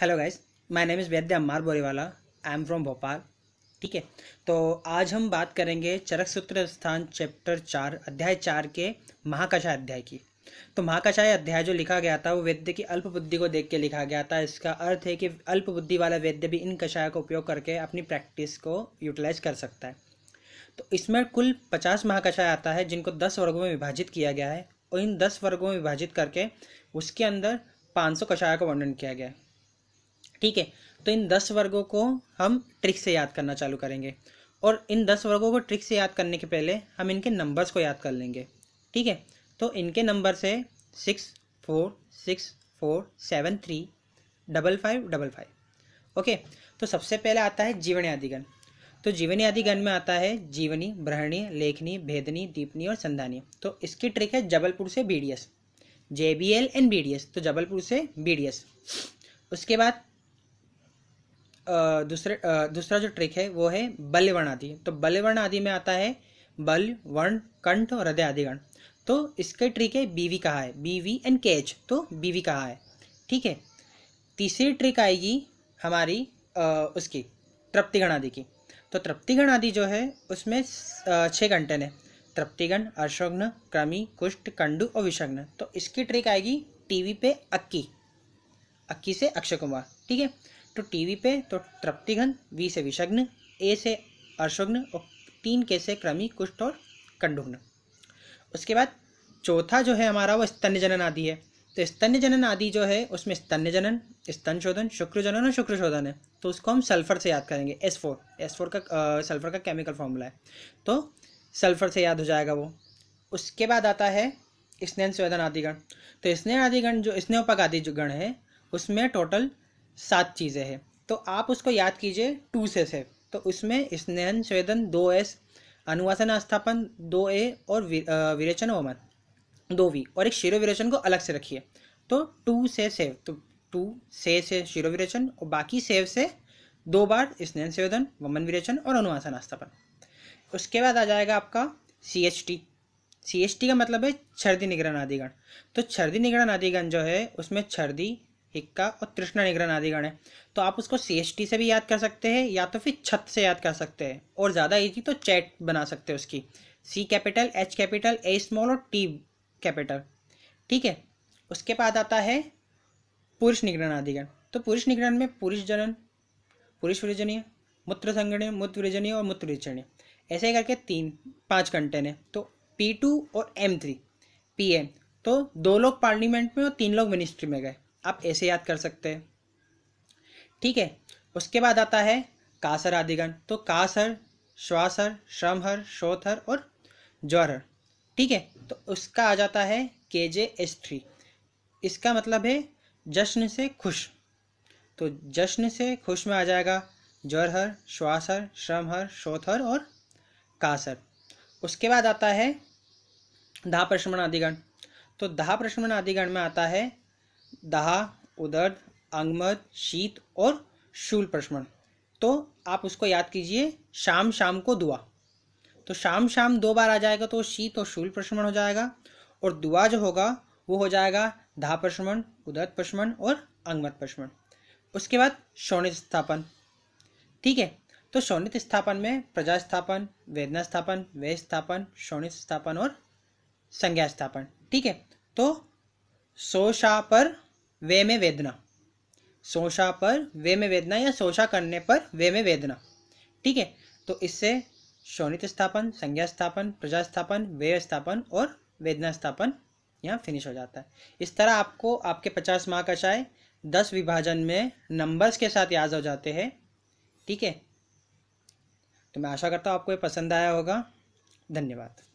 hello guys my name is Vaidya Ammar Boriwala I am from Bhopal ठीक है तो आज हम बात करेंगे चरक सूत्र स्थान चैप्टर चार अध्याय चार के महाकाशा अध्याय की तो महाकाशा अध्याय जो लिखा गया था वो वैद्य की अल्प बुद्धि को देख के लिखा गया था इसका अर्थ है कि अल्प बुद्धि वाला वैद्य भी इन कषाय का उपयोग करके अपनी प्रैक्टिस को यूटिलाइज कर सकता है तो इसमें कुल पचास महाकषाय आता है जिनको दस वर्गों में विभाजित किया गया है और इन दस वर्गों में विभाजित करके उसके अंदर पाँच सौ कषाय का वर्णन किया गया है ठीक है तो इन दस वर्गों को हम ट्रिक से याद करना चालू करेंगे और इन दस वर्गों को ट्रिक से याद करने के पहले हम इनके नंबर्स को याद कर लेंगे ठीक है तो इनके नंबर से six four six four seven three double five double five okay तो सबसे पहले आता है जीवन आदिगण तो जीवनी आदिगण में आता है जीवनी ब्रहणी लेखनी भेदनी दीपनी और संधानी तो इसकी ट्रिक है जबलपुर से B D S J B L and B D S तो जबलपुर से बी डी एस उसके बाद दूसरे दूसरा जो ट्रिक है वो है बल्यवर्ण आदि तो बल्यवर्ण आदि में आता है बल वर्ण कंठ और हृदय आदिगण तो इसका ट्रिक है बीवी कहा है बीवी एंड कैच तो बीवी कहा है ठीक है तीसरी ट्रिक आएगी हमारी आ, उसकी तृप्तिगण आदि की तो तृप्तिगण आदि जो है उसमें छः घंटे ने तृप्तिगण अश्वघ्न क्रमी कुष्ठ कंडू और विषग्न तो इसकी ट्रिक आएगी टीवी पे अक्की अक्की से अक्षय कुमार ठीक है तो टीवी पे तो तृप्तिघन वी से विषग्न ए से अर्शुघ्न और तीन के से क्रमी कुष्ठ और कंडुघ्न उसके बाद चौथा जो है हमारा वो स्तन्य जनन आदि है तो स्तन्य जनन आदि जो है उसमें स्तन्य जनन स्तन शोधन शुक्र जनन और शुक्र शोधन है तो उसको हम सल्फर से याद करेंगे एस फोर एस फोर का आ, सल्फर का केमिकल फॉर्मूला है तो सल्फर से याद हो जाएगा वो उसके बाद आता है स्नेह शोधन आदिगण तो स्नेह आदिगण जो स्नेहपक आदि जो गण है उसमें टोटल सात चीज़ें हैं तो आप उसको याद कीजिए टू से से तो उसमें स्नेहन स्वेदन दो एस अनुवासन स्थापन दो ए और विरेचन वमन दो वी और एक शिरो विरेचन को अलग से रखिए तो टू से सेव तो टू से से शिरो विरेचन और बाकी सेव से दो बार स्नेहन स्वेदन वमन विरेचन और अनुवासन स्थापन उसके बाद आ जाएगा आपका C H T C H T का मतलब है छर्दी निगरण आदिगण तो छर्दी निगरण आदिगण जो है उसमें छर्दी इक्का और तृष्णा निग्रह नादिगण है तो आप उसको सी से भी याद कर सकते हैं या तो फिर छत से याद कर सकते हैं और ज़्यादा ईजी तो चैट बना सकते हैं उसकी C capital H capital A small और टी कैपिटल ठीक है उसके बाद आता है पुरुष निग्रहण आदिगण तो पुरुष निग्रहण में पुरुष जनन पुरुष विरजनीय मूत्र संगणय मूत्र विरजनीय और मूत्र विचरणीय ऐसे करके तीन पाँच कंटेन है तो पी टू और एम थ्री पी एम तो दो लोग पार्लियामेंट में और तीन लोग मिनिस्ट्री में गए आप ऐसे याद कर सकते हैं ठीक है उसके बाद आता है कासर आदिगण तो कासर श्वासर श्रमहर शोथर और ज्वरहर ठीक है तो उसका आ जाता है के जे एस थ्री इसका मतलब है जश्न से खुश तो जश्न से खुश में आ जाएगा ज्वरहर श्वासर श्रमहर शोथर और कासर उसके बाद आता है दाह प्रश्रमण आदिगण तो दाह प्रश्रमण आदिगण में आता है दहा उदर्द अंगमद शीत और शूल प्रश्मण तो आप उसको याद कीजिए शाम शाम को दुआ तो शाम शाम दो बार आ जाएगा तो शीत और शूल प्रश्मण हो जाएगा और दुआ जो होगा वो हो जाएगा धा प्रश्मण उदत प्रश्मण और अंगमत प्रश्मण उसके बाद शौनित स्थापन ठीक है तो शौनित स्थापन में प्रजा स्थापन वेदना स्थापन व्यय स्थापन शौनित स्थापन और संज्ञा स्थापन ठीक है तो शोषा पर वे में वेदना शोषा पर वे में वेदना या शोषा करने पर वे में वेदना ठीक है तो इससे शोणित स्थापन संज्ञा स्थापन प्रजा स्थापन व्यय स्थापन और वेदना स्थापन यहाँ फिनिश हो जाता है इस तरह आपको आपके पचास महाकषाय दस विभाजन में नंबर्स के साथ याद हो जाते हैं ठीक है तो मैं आशा करता हूँ आपको ये पसंद आया होगा धन्यवाद